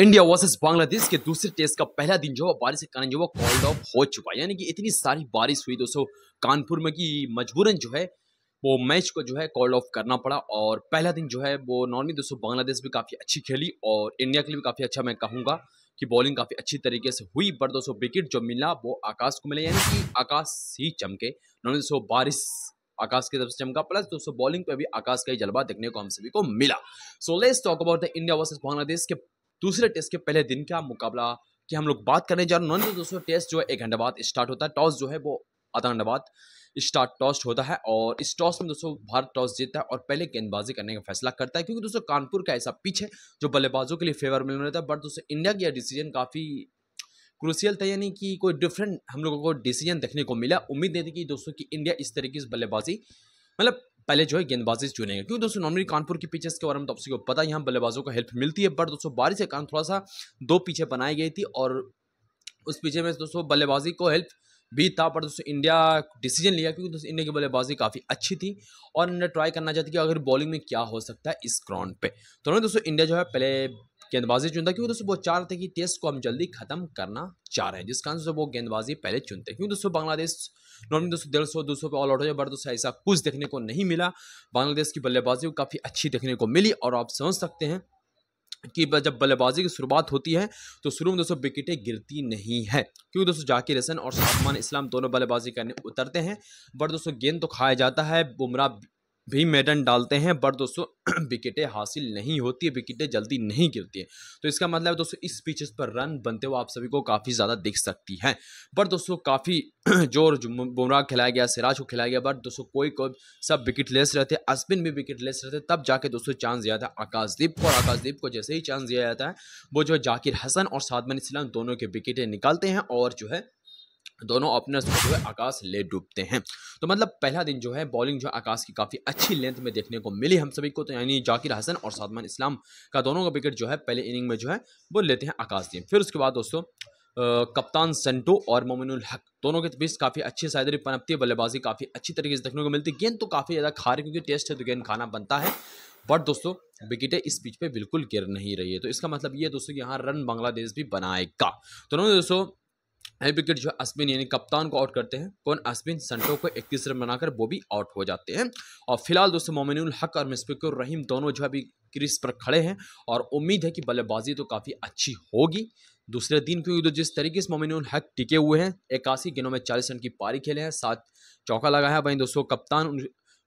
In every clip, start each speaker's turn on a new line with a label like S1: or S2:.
S1: India versus Bangladesh के दूसरे test का पहला दिन जो है बारिश के कारण जो वो कॉल्ड ऑफ हो चुका है यानी कि इतनी सारी बारिश हुई दोस्तों कानपुर में कि मजबूरन जो है वो मैच को जो है कॉल्ड ऑफ करना पड़ा और पहला दिन जो है वो नॉर्मली दोस्तों बांग्लादेश भी काफ़ी अच्छी खेली और इंडिया के लिए भी काफ़ी अच्छा मैं कहूँगा कि बॉलिंग काफ़ी अच्छी तरीके से हुई पर दोस्तों विकेट जो मिला वो आकाश को मिला यानी कि आकाश ही चमके नॉर्मली दोस्तों बारिश आकाश की तरफ से चमका प्लस दोस्तों बॉलिंग पे भी आकाश का ही जलवा देखने को हम सभी को मिला so let's talk about the India versus Bangladesh के दूसरे टेस्ट के पहले दिन का मुकाबला की हम लोग बात करने जा रहे हैं दोस्तों टेस्ट जो है एक घंटे बाद स्टार्ट होता है टॉस जो है वो आधा घंटा बाद स्टार्ट टॉस होता है और इस टॉस में दोस्तों भारत टॉस जीतता है और पहले गेंदबाजी करने का फैसला करता है क्योंकि दोस्तों कानपुर का ऐसा पिच है जो बल्लेबाजों के लिए फेवर मिल रहा था बट दोस्तों इंडिया की यह डिसीजन काफ़ी क्रूसियल था यानी कि कोई डिफरेंट हम लोगों को डिसीजन देखने को मिला उम्मीद नहीं थी कि दोस्तों की इंडिया इस तरीके से बल्लेबाजी मतलब पहले जो है गेंदबाजी चुनेंगे क्योंकि दोस्तों नॉर्मली कानपुर की पिचेस के बारे में तो आपको पता है यहाँ बल्लेबाजों को हेल्प मिलती है बट दोस्तों बारिश के कारण थोड़ा सा दो पीछे बनाई गई थी और उस पीछे में दोस्तों बल्लेबाजी को हेल्प भी था पर दोस्तों इंडिया डिसीजन लिया क्योंकि दोस्तों इंडिया की बल्लेबाजी काफ़ी अच्छी थी और इंडिया ट्राई करना चाहती कि अगर बॉलिंग में क्या हो सकता है इस ग्राउंड पे तो उन्होंने दोस्तों इंडिया जो है पहले गेंदबाजी चुनता क्योंकि दोस्तों वो चाह रहे थे कि टेस्ट को हम जल्दी खत्म करना चाह रहे हैं जिस कारण से वो गेंदबाजी पहले चुनते क्योंकि दोस्तों बांग्लादेश नॉर्मली दोस्तों डेढ़ सौ दो सौ पे ऑल आउट हो जाए बट दोस्तों ऐसा कुछ देखने को नहीं मिला बांग्लादेश की बल्लेबाजी को काफ़ी अच्छी देखने को मिली और आप समझ सकते हैं कि जब बल्लेबाजी की शुरुआत होती है तो शुरू में दोस्तों विकेटें गिरती नहीं है क्योंकि दोस्तों जाकिर हसन और सलमान इस्लाम दोनों बल्लेबाजी करने उतरते हैं बट दोस्तों गेंद तो खाया जाता है बुमराह भी मेडन डालते हैं बट दोस्तों विकेटें हासिल नहीं होती है विकेटें जल्दी नहीं गिरती हैं तो इसका मतलब दोस्तों इस पिचेस पर रन बनते हुए आप सभी को काफ़ी ज़्यादा दिख सकती है बट दोस्तों काफ़ी जोर जो बुमराह खिलाया गया सिराज को खिलाया गया बट दोस्तों कोई कोई सब विकेट लेस रहते अश्विन भी विकेट लेस रहते तब जाके दोस्तों चांस दिया था आकाशदीप को और आकाशदीप को जैसे ही चांस दिया जाता है वो जो है जाकिर हसन और सादमन इस्लाम दोनों के विकेटें निकालते हैं और जो है दोनों ओपनर्स जो है आकाश ले डूबते हैं तो मतलब पहला दिन जो है बॉलिंग जो है आकाश की काफ़ी अच्छी लेंथ में देखने को मिली हम सभी को तो यानी जाकिर हसन और सादमान इस्लाम का दोनों का विकेट जो है पहले इनिंग में जो है वो लेते हैं आकाश दिन फिर उसके बाद दोस्तों कप्तान सेंटो और मोमिनुल हक दोनों के बीच काफ़ी अच्छी सायदरी पनपती है बल्लेबाजी काफ़ी अच्छी तरीके से देखने को मिलती है गेंद तो काफ़ी ज़्यादा खा रही क्योंकि टेस्ट है तो गेंद खाना बनता है बट दोस्तों विकेटें इस पिच पे बिल्कुल गिर नहीं रही है तो इसका मतलब ये दोस्तों यहाँ रन बांग्लादेश भी बनाएगा तो उन्होंने दोस्तों एल विकेट जो है अस्मिन यानी कप्तान को आउट करते हैं कौन अश्विन संटो को इक्कीस रन बनाकर वो भी आउट हो जाते हैं और फिलहाल दोस्तों मोमिन हक और मिसफिकुर रहीम दोनों जो अभी क्रिस पर खड़े हैं और उम्मीद है कि बल्लेबाजी तो काफ़ी अच्छी होगी दूसरे दिन क्योंकि तो जिस तरीके से मोमिन हक टिके हुए हैं इक्यासी गिनों में चालीस रन की पारी खेले हैं सात चौका लगाया वहीं दोस्तों कप्तान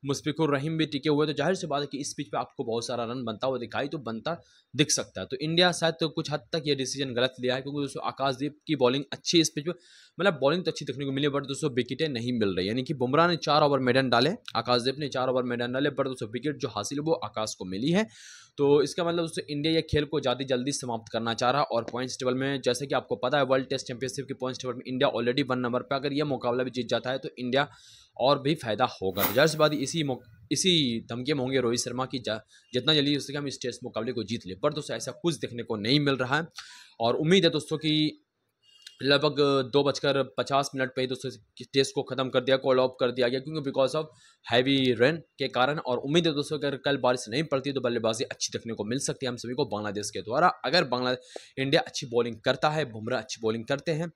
S1: मुस्फिकुर रहीम भी टिके हुए तो जाहिर सी बात है कि इस पिच पे आपको बहुत सारा रन बनता हुआ दिखाई तो बनता दिख सकता है तो इंडिया शायद तो कुछ हद तक ये डिसीजन गलत लिया है क्योंकि दोस्तों आकाशदीप की बॉलिंग अच्छी इस पिच पे मतलब बॉलिंग तो अच्छी देखने को मिली बट दोस्तों विकेटें नहीं मिल रही यानी कि बुमराह ने चार ओवर मेडन डाले आकाशदीप ने चार ओवर मैदान डाले बट दोस्तों विकेट जो हासिल वो आकाश को मिली है तो इसका मतलब दोस्तों इंडिया ये खेल को ज़्यादा जल्दी समाप्त करना चाह रहा और पॉइंट्स टेबल में जैसे कि आपको पता है वर्ल्ड टेस्ट चैंपियनशिप के पॉइंट्स टेबल में इंडिया ऑलरेडी वन नंबर पर अगर ये मुकाबला भी जीत जाता है तो इंडिया और भी फायदा होगा तो जैसे बात इस इसी इसी धमकी में होंगे रोहित शर्मा की जितना जल्दी हो सके हम इस टेस्ट मुकाबले को जीत ले पर दोस्तों ऐसा कुछ देखने को नहीं मिल रहा है और उम्मीद है दोस्तों कि लगभग दो बजकर पचास मिनट पर ही दोस्तों टेस्ट को ख़त्म कर दिया कॉल ऑफ कर दिया गया क्योंकि बिकॉज ऑफ हैवी रेन के कारण और उम्मीद है दोस्तों अगर कल बारिश नहीं पड़ती तो बल्लेबाजी अच्छी देखने को मिल सकती है हम सभी को बांग्लादेश के द्वारा अगर बांग्ला इंडिया अच्छी बॉलिंग करता है बुमराह अच्छी बॉलिंग करते हैं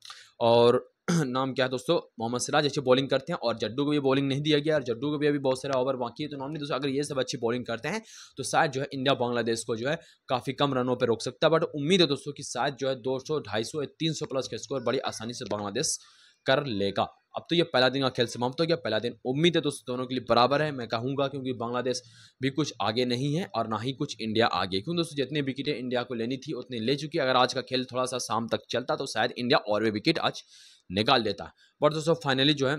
S1: और नाम क्या है दोस्तों मोहम्मद सिराज अच्छी बॉलिंग करते हैं और जड्डू को भी बॉलिंग नहीं दिया गया और जड्डू को भी अभी बहुत सारा ओवर बाकी है तो नॉर्मली दोस्तों अगर ये सब अच्छी बॉलिंग करते हैं तो शायद जो है इंडिया बांग्लादेश को जो है काफ़ी कम रनों पर रोक सकता है बट उम्मीद है दोस्तों कि शायद जो है दो सौ ढाई सौ तीन सौ प्लस का स्कोर बड़ी आसानी से बांग्लादेश कर लेगा अब तो ये पहला दिन का खेल समाप्त हो गया पहला दिन उम्मीद है दोस्तों दोनों के लिए बराबर है मैं कहूँगा क्योंकि बांग्लादेश भी कुछ आगे नहीं है और ना ही कुछ इंडिया आगे क्यों दोस्तों जितनी विकेटें इंडिया को लेनी थी उतनी ले चुकी अगर आज का खेल थोड़ा सा शाम तक चलता तो शायद इंडिया और भी विकेट आज निकाल देता बट दोस्तों फाइनली जो है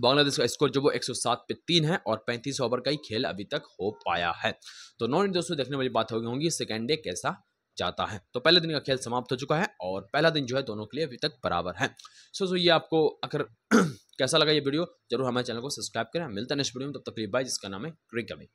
S1: बांग्लादेश का स्कोर जो वो 107 पे तीन है और 35 ओवर का ही खेल अभी तक हो पाया है तो नॉन दोस्तों देखने वाली बात होगी होंगी सेकेंड डे कैसा जाता है तो पहले दिन का खेल समाप्त हो चुका है और पहला दिन जो है दोनों के लिए अभी तक बराबर है सो सो ये आपको अगर कैसा लगा ये वीडियो जरूर हमारे चैनल को सब्सक्राइब करें मिलता है नेक्स्ट वीडियो में तब तक बाय जिसका नाम है क्रिक